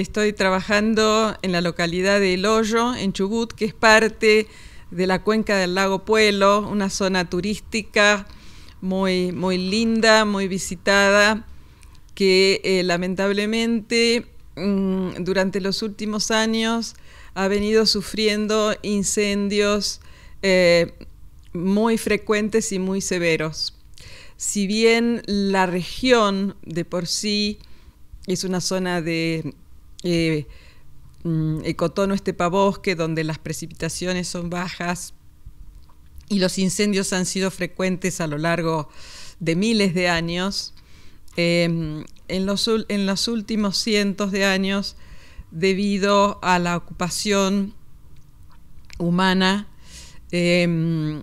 estoy trabajando en la localidad de El Hoyo, en Chubut, que es parte de la cuenca del lago Pueblo, una zona turística muy, muy linda, muy visitada, que eh, lamentablemente mm, durante los últimos años ha venido sufriendo incendios eh, muy frecuentes y muy severos. Si bien la región de por sí es una zona de eh, mm, ecotono ecotono este bosque donde las precipitaciones son bajas y los incendios han sido frecuentes a lo largo de miles de años, em, en, los, en los últimos cientos de años, debido a la ocupación humana em,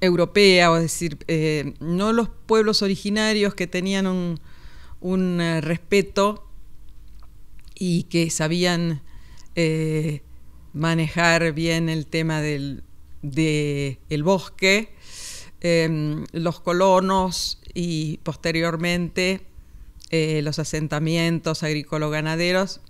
europea, es decir, eh, no los pueblos originarios que tenían un, un eh, respeto y que sabían eh, manejar bien el tema del bosque, em, los colonos y posteriormente eh, los asentamientos agrícolo ganaderos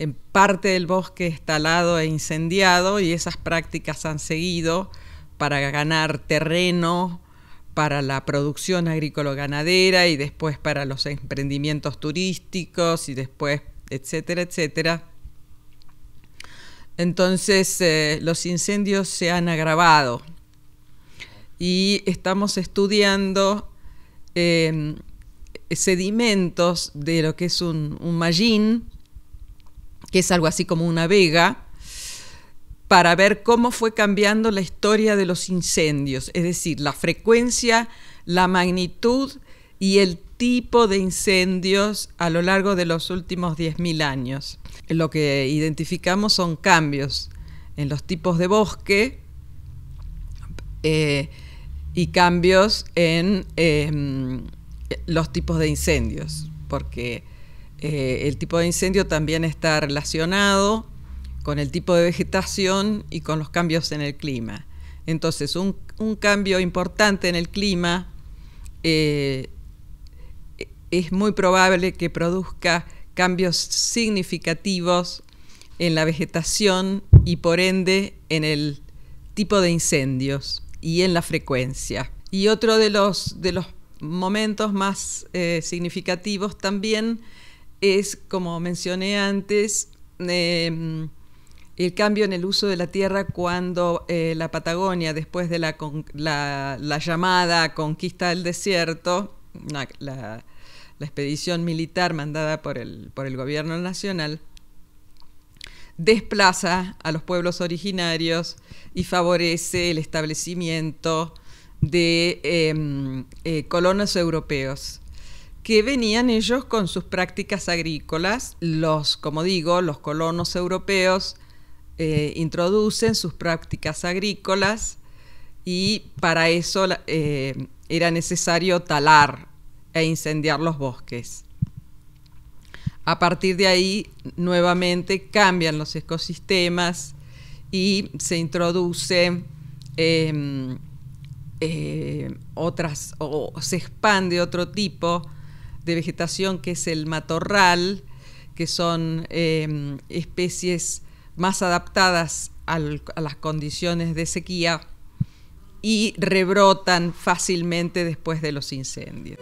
En parte del bosque estalado e incendiado y esas prácticas han seguido para ganar terreno para la producción agrícola-ganadera y después para los emprendimientos turísticos y después etcétera, etcétera. Entonces eh, los incendios se han agravado y estamos estudiando em, sedimentos de lo que es un, un mallín, que es algo así como una vega, para ver cómo fue cambiando la historia de los incendios, es decir, la frecuencia, la magnitud y el tipo de incendios a lo largo de los últimos 10.000 años. Lo que identificamos son cambios en los tipos de bosque eh, y cambios en em, los tipos de incendios, porque eh, el tipo de incendio también está relacionado con el tipo de vegetación y con los cambios en el clima. Entonces, un, cambio importante en el clima eh, es muy probable que produzca cambios significativos en la vegetación y por ende en el tipo de incendios y en la frecuencia. Y otro de los, de los momentos más eh, significativos también es, como mencioné antes, em, el cambio en el uso de la tierra cuando eh, la Patagonia, después de la, llamada conquista del desierto, la, la expedición militar mandada por el, por el gobierno nacional, desplaza a los pueblos originarios y favorece el establecimiento de em, eh, colonos europeos que venían ellos con sus prácticas agrícolas. Los, como digo, los colonos europeos eh, introducen sus prácticas agrícolas y para eso eh, era necesario talar e incendiar los bosques. A partir de ahí, nuevamente cambian los ecosistemas y se introduce em, eh, otras, o se expande otro tipo de vegetación que es el matorral, que son em, especies más adaptadas a las condiciones de sequía y rebrotan fácilmente después de los incendios.